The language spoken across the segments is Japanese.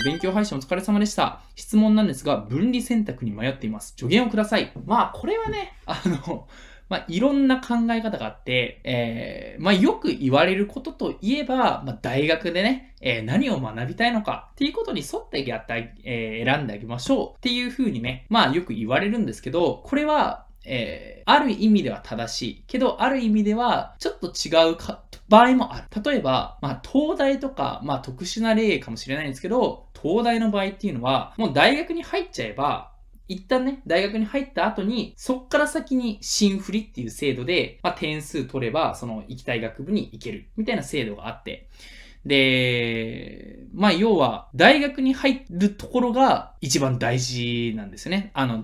勉強配信お疲れ様でした。質問なんですが、分離選択に迷っています。助言をください。まあ、これはね、あの、まあ、いろんな考え方があって、えー、まあ、よく言われることといえば、まあ、大学でね、えー、何を学びたいのかっていうことに沿ってやった、えー、選んであげましょうっていうふうにね、まあ、よく言われるんですけど、これは、えー、ある意味では正しい。けど、ある意味では、ちょっと違うか、場合もある。例えば、まあ、東大とか、まあ、特殊な例かもしれないんですけど、東大の場合っていうのは、もう大学に入っちゃえば、一旦ね、大学に入った後に、そっから先に新振りっていう制度で、まあ、点数取れば、その行きたい学部に行ける、みたいな制度があって。で、まあ、要は、大学に入るところが一番大事なんですよね。あの、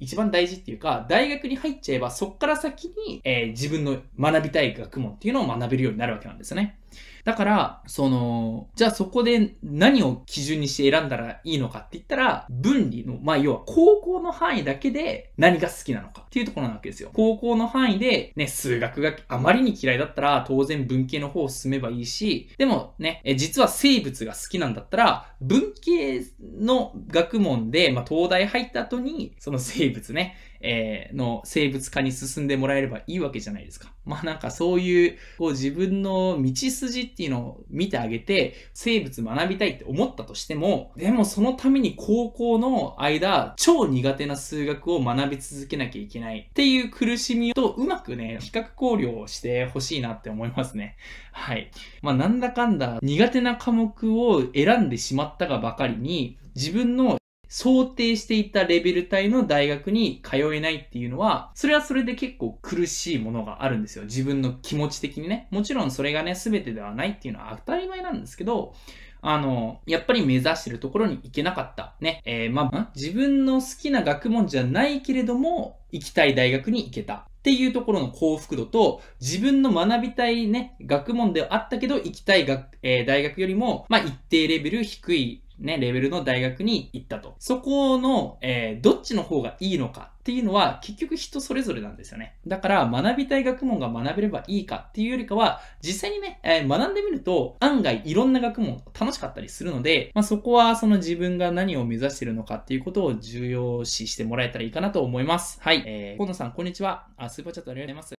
一番大事っていうか、大学に入っちゃえば、そっから先に、えー、自分の学びたい学問っていうのを学べるようになるわけなんですよね。だから、その、じゃあそこで何を基準にして選んだらいいのかって言ったら、分離の、まあ要は高校の範囲だけで何が好きなのかっていうところなわけですよ。高校の範囲でね、数学があまりに嫌いだったら当然文系の方を進めばいいし、でもね、実は生物が好きなんだったら、文系の学問で、まあ東大入った後に、その生生物ね、えー、の生物化に進んでもらえればいいわけじゃないですか。まあなんかそういう、こう自分の道筋っていうのを見てあげて、生物学びたいって思ったとしても、でもそのために高校の間、超苦手な数学を学び続けなきゃいけないっていう苦しみとうまくね、比較考慮をしてほしいなって思いますね。はい。まあなんだかんだ苦手な科目を選んでしまったがばかりに、自分の想定していたレベル帯の大学に通えないっていうのは、それはそれで結構苦しいものがあるんですよ。自分の気持ち的にね。もちろんそれがね、全てではないっていうのは当たり前なんですけど、あの、やっぱり目指してるところに行けなかった。ね。えー、まあ、自分の好きな学問じゃないけれども、行きたい大学に行けた。っていうところの幸福度と、自分の学びたいね、学問ではあったけど、行きたい学、えー、大学よりも、まあ、一定レベル低いね、レベルの大学に行ったと。そこの、えー、どっちの方がいいのかっていうのは結局人それぞれなんですよね。だから学びたい学問が学べればいいかっていうよりかは、実際にね、えー、学んでみると案外いろんな学問楽しかったりするので、まあ、そこはその自分が何を目指してるのかっていうことを重要視してもらえたらいいかなと思います。はい。えー、河野さん、こんにちは。あ、スーパーチャットありがとうございます。